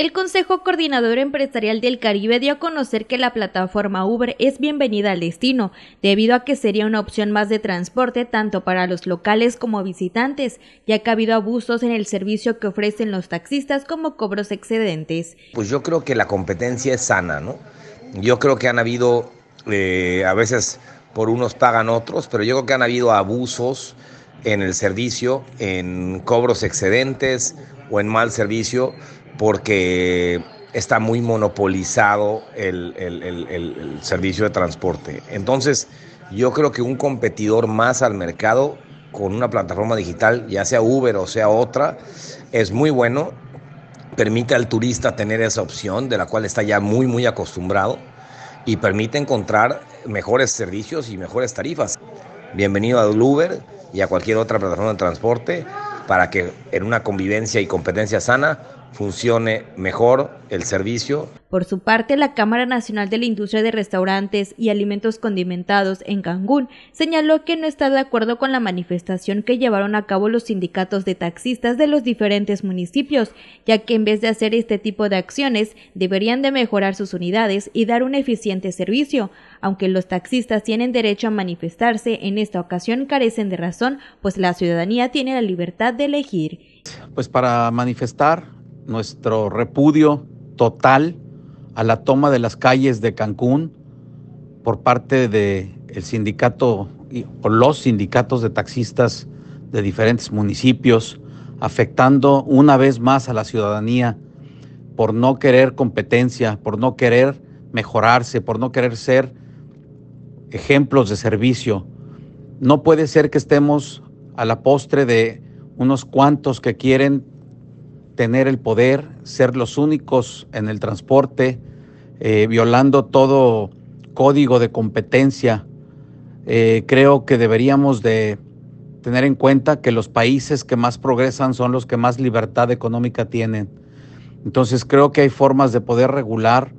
El Consejo Coordinador Empresarial del Caribe dio a conocer que la plataforma Uber es bienvenida al destino, debido a que sería una opción más de transporte tanto para los locales como visitantes, ya que ha habido abusos en el servicio que ofrecen los taxistas como cobros excedentes. Pues yo creo que la competencia es sana, ¿no? Yo creo que han habido, eh, a veces por unos pagan otros, pero yo creo que han habido abusos en el servicio, en cobros excedentes o en mal servicio porque está muy monopolizado el, servicio de transporte. Entonces, yo creo que un competidor más al mercado con una plataforma digital, ya sea Uber o sea otra, es muy bueno, permite al turista tener esa opción de la cual está ya muy, muy acostumbrado y permite encontrar mejores servicios y mejores tarifas. Bienvenido a Uber y a cualquier otra plataforma de transporte para que en una convivencia y competencia sana funcione mejor el servicio. Por su parte, la Cámara Nacional de la Industria de Restaurantes y Alimentos Condimentados en Cancún señaló que no está de acuerdo con la manifestación que llevaron a cabo los sindicatos de taxistas de los diferentes municipios, ya que en vez de hacer este tipo de acciones deberían de mejorar sus unidades y dar un eficiente servicio. Aunque los taxistas tienen derecho a manifestarse, en esta ocasión carecen de razón, pues la ciudadanía tiene la libertad de elegir. Pues para manifestar nuestro repudio total a la toma de las calles de Cancún por parte del el sindicato o los sindicatos de taxistas de diferentes municipios, afectando una vez más a la ciudadanía por no querer competencia, por no querer mejorarse, por no querer ser ejemplos de servicio. No puede ser que estemos a la postre de unos cuantos que quieren tener el poder, ser los únicos en el transporte, eh, violando todo código de competencia. Eh, creo que deberíamos de tener en cuenta que los países que más progresan son los que más libertad económica tienen. Entonces creo que hay formas de poder regular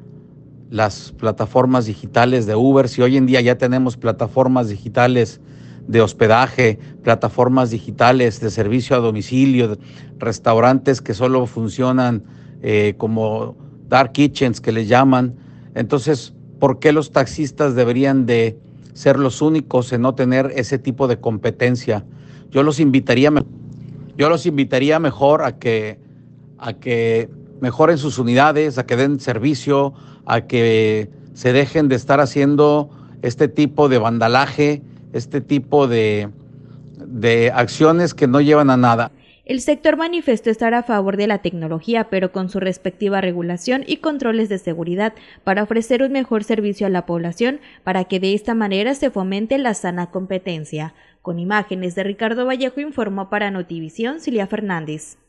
las plataformas digitales de Uber. Si hoy en día ya tenemos plataformas digitales de hospedaje, plataformas digitales de servicio a domicilio, restaurantes que solo funcionan eh, como dark kitchens que le llaman. Entonces, ¿por qué los taxistas deberían de ser los únicos en no tener ese tipo de competencia? Yo los invitaría, yo los invitaría mejor a que, a que mejoren sus unidades, a que den servicio, a que se dejen de estar haciendo este tipo de vandalaje este tipo de, acciones que no llevan a nada. El sector manifestó estar a favor de la tecnología, pero con su respectiva regulación y controles de seguridad, para ofrecer un mejor servicio a la población, para que de esta manera se fomente la sana competencia. Con imágenes de Ricardo Vallejo informó para Notivisión Cilia Fernández.